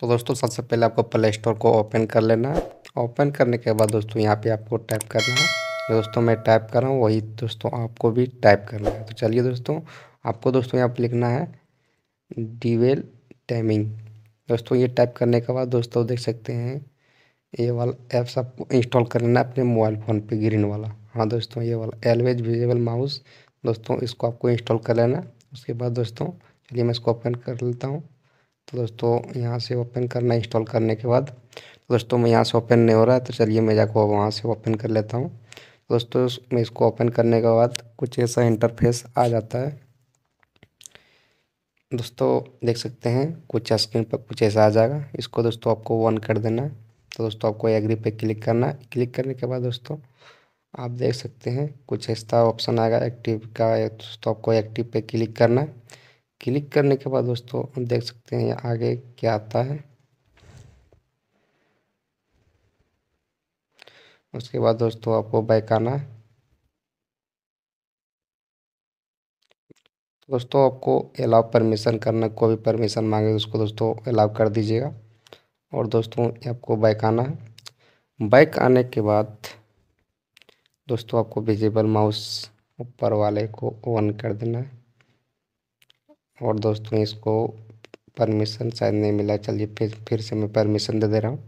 तो दोस्तों सबसे पहले आपको प्ले स्टोर को ओपन कर लेना है ओपन करने के बाद दोस्तों यहाँ पे आपको टाइप करना है दोस्तों मैं टाइप कर रहा हूँ वही दोस्तों आपको भी टाइप करना है तो चलिए दोस्तों आपको दोस्तों यहाँ पर लिखना है डीवेल टाइमिंग दोस्तों ये टाइप करने के बाद दोस्तों देख सकते हैं ये वाला ऐप्स आपको इंस्टॉल कर लेना अपने मोबाइल फ़ोन पे ग्रीन वाला हाँ दोस्तों ये वाला एलवेज विजेबल माउस दोस्तों इसको आपको इंस्टॉल कर लेना उसके बाद दोस्तों चलिए मैं इसको ओपन कर लेता हूँ तो दोस्तों यहाँ से ओपन करना इंस्टॉल करने के बाद तो दोस्तों मैं यहाँ से ओपन नहीं हो रहा है तो चलिए मैं जाकर वहाँ से ओपन कर लेता हूँ दोस्तों मैं इसको ओपन करने के बाद कुछ ऐसा इंटरफेस आ जाता है दोस्तों देख सकते हैं कुछ स्क्रीन पर कुछ ऐसा आ जाएगा इसको दोस्तों आपको ऑन कर देना है तो दोस्तों आपको एग्री पे क्लिक करना है क्लिक करने के बाद दोस्तों आप देख सकते हैं कुछ ऐसा ऑप्शन आएगा एक्टिव का दोस्तों आपको एक्टिव पे क्लिक करना है क्लिक करने के बाद दोस्तों हम देख सकते हैं आगे क्या आता है उसके बाद दोस्तों आपको बैक आना है दोस्तों आपको अलाउ परमिशन करना कोई भी परमिशन मांगे उसको दोस्तों अलाउ कर दीजिएगा और दोस्तों आपको बाइक आना है बाइक आने के बाद दोस्तों आपको विजिबल माउस ऊपर वाले को ऑन कर देना है और दोस्तों इसको परमिशन शायद नहीं मिला चलिए फिर फिर से मैं परमिशन दे दे रहा हूँ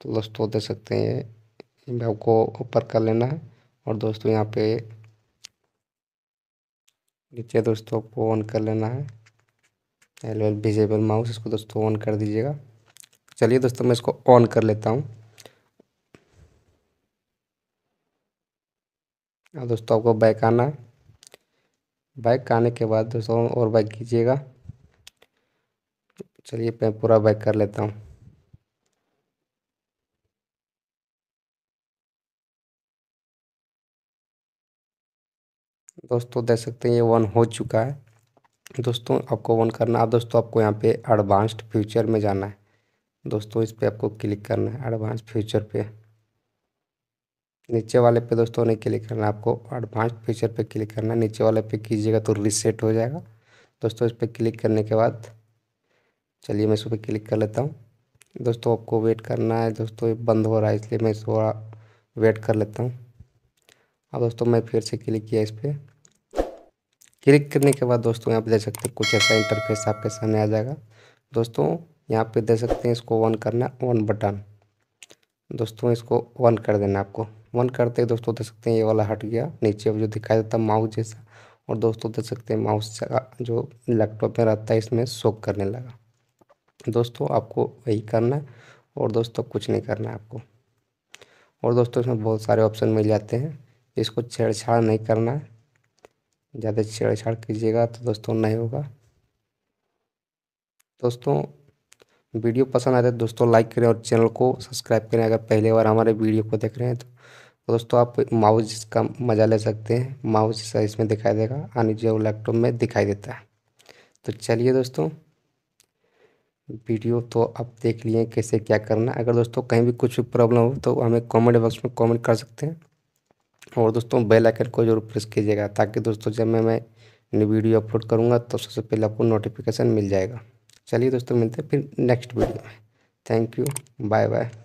तो दोस्तों दे सकते हैं आपको ऊपर कर लेना है और दोस्तों यहाँ पे नीचे दोस्तों को ऑन कर लेना है एल एल विजेबल माउस इसको दोस्तों ऑन कर दीजिएगा चलिए दोस्तों मैं इसको ऑन कर लेता हूँ दोस्तों आपको बैक आना है बाइक आने के बाद दोस्तों और बाइक कीजिएगा चलिए मैं पूरा बाइक कर लेता हूँ दोस्तों देख सकते हैं ये वन हो चुका है दोस्तों आपको वन करना है दोस्तों आपको यहाँ पे एडवांस्ड फ्यूचर में जाना है दोस्तों इस पर आपको क्लिक करना है एडवांस फ्यूचर पे नीचे वाले पे दोस्तों नहीं क्लिक करना आपको एडवांस फीचर पे क्लिक करना नीचे वाले पे कीजिएगा तो रिसेट हो जाएगा दोस्तों इस पर क्लिक करने के बाद चलिए मैं इस पर क्लिक कर लेता हूँ दोस्तों आपको वेट करना है दोस्तों ये बंद हो रहा है इसलिए मैं थोड़ा वेट कर लेता हूँ अब दोस्तों मैं फिर से क्लिक किया इस पर क्लिक करने के बाद दोस्तों यहाँ पर देख सकते हैं कुछ ऐसा इंटरफेस आपके सामने आ जाएगा दोस्तों यहाँ पे दे सकते हैं इसको ऑन करना ऑन बटन दोस्तों इसको ऑन कर देना आपको मन करते हैं दोस्तों देख सकते हैं ये वाला हट गया नीचे अब जो दिखाई देता है माउस जैसा और दोस्तों देख सकते हैं माउस जो लैपटॉप में रहता है इसमें शोक करने लगा दोस्तों आपको वही करना है और दोस्तों कुछ नहीं करना है आपको और दोस्तों इसमें बहुत सारे ऑप्शन मिल जाते हैं इसको छेड़छाड़ नहीं करना है ज़्यादा छेड़छाड़ कीजिएगा तो दोस्तों नहीं होगा दोस्तों वीडियो पसंद आता है तो दोस्तों लाइक करें और चैनल को सब्सक्राइब करें अगर पहली बार हमारे वीडियो को देख रहे हैं तो दोस्तों आप माउस का मज़ा ले सकते हैं माउस जैसा इसमें दिखाई देगा यानी जो लैपटॉप में दिखाई देता है तो चलिए दोस्तों वीडियो तो आप देख लिए कैसे क्या करना अगर दोस्तों कहीं भी कुछ भी प्रॉब्लम हो तो हमें कमेंट बॉक्स में कमेंट कर सकते हैं और दोस्तों बेल आइकन को जरूर प्रेस कीजिएगा ताकि दोस्तों जब मैं मैं वीडियो अपलोड करूँगा तो सबसे पहले आपको नोटिफिकेशन मिल जाएगा चलिए दोस्तों मिलते हैं फिर नेक्स्ट वीडियो में थैंक यू बाय बाय